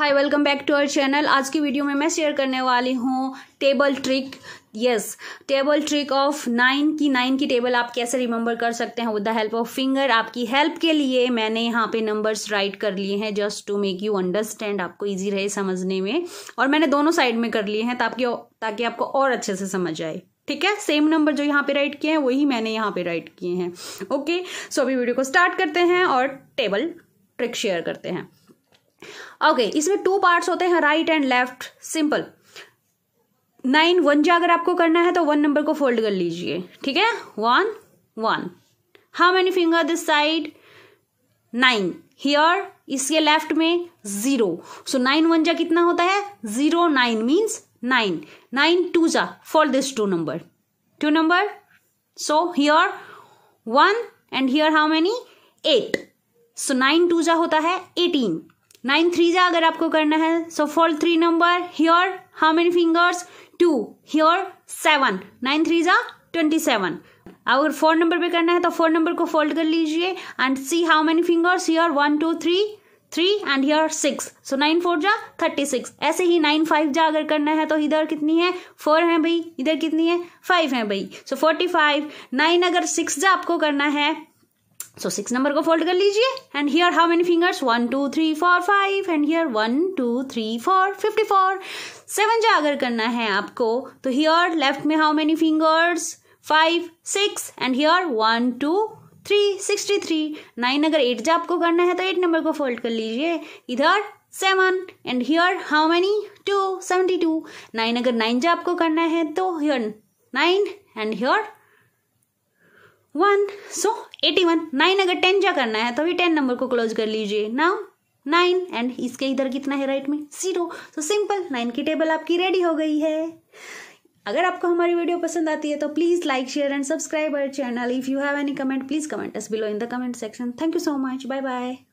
hi welcome back to our channel आज की video में मैं शेयर करने वाली हूँ table trick yes table trick of nine की नाइन की टेबल आप कैसे रिमेंबर कर सकते हैं with the help of finger आपकी हेल्प के लिए मैंने यहाँ पे नंबर्स राइट कर लिए हैं just to make you understand आपको इजी रहे समझने में और मैंने दोनों साइड में कर लिए हैं ताकि ताकि आपको और अच्छे से समझ आए ठीक है सेम नंबर जो यहाँ पे राइट किए हैं वही मैंने यहाँ पे राइट किए हैं ओके सो अभी वीडियो को स्टार्ट करते हैं और टेबल ट्रिक शेयर करते हैं ओके okay, इसमें टू पार्ट्स होते हैं right and left simple nine one जा अगर आपको करना है तो वन नंबर को फोल्ड कर लीजिए ठीक है one one how many finger this side nine here इसके लेफ्ट में जीरो सो नाइन वन जा कितना होता है zero nine means nine nine two जा for this two number two number so here one and here how many eight so nine two जा होता है एटीन नाइन थ्री जा अगर आपको करना है so fold three number here how many fingers two here seven nine three जा twenty seven अगर फोर नंबर पे करना है तो फोर नंबर को फोल्ड कर लीजिए and see how many fingers here one two three three and here six so nine four जा थर्टी सिक्स ऐसे ही नाइन फाइव जा अगर करना है तो इधर कितनी है फोर है भाई इधर कितनी है फाइव है भाई सो फोर्टी फाइव नाइन अगर सिक्स जा आपको करना है सो सिक्स नंबर को फोल्ड कर लीजिए and here how many fingers one two three four five and here one two three four fifty four seven जो अगर करना है आपको तो हियर लेफ्ट में how many fingers five six and here one two three sixty three nine अगर eight जा आपको करना है तो एट नंबर को फोल्ड कर लीजिए इधर seven and here how many two seventy two nine अगर नाइन जो आपको करना है तो here nine and here one so eighty one nine अगर टेन जा करना है तो अभी टेन नंबर को क्लोज कर लीजिए नाउ नाइन एंड इसके इधर कितना है राइट में जीरो सो सिंपल नाइन की टेबल आपकी रेडी हो गई है अगर आपको हमारी वीडियो पसंद आती है तो please like share and subscribe our channel if you have any comment please comment us below in the comment section thank you so much bye bye